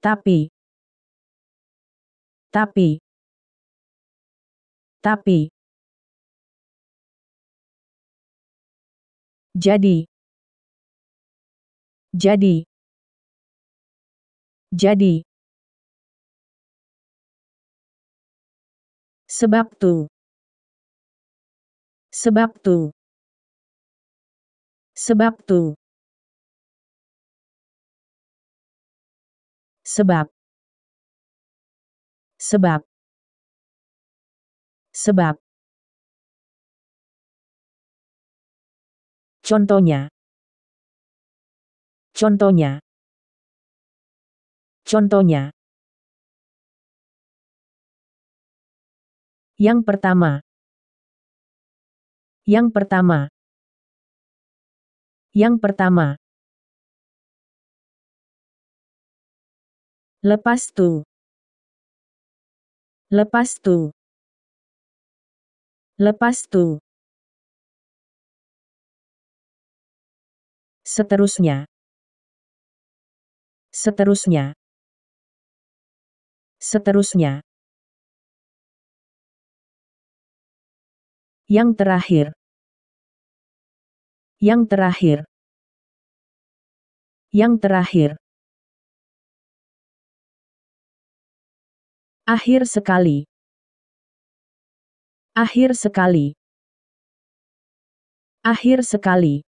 Tapi. Tapi. Tapi. Jadi. Jadi. Jadi. Sebab tu. Sebab tu. Sebab tu. sebab sebab sebab contohnya contohnya contohnya yang pertama yang pertama yang pertama Lepas tu. Lepas tu. Lepas tu. Seterusnya. Seterusnya. Seterusnya. Yang terakhir. Yang terakhir. Yang terakhir. Akhir sekali. Akhir sekali. Akhir sekali.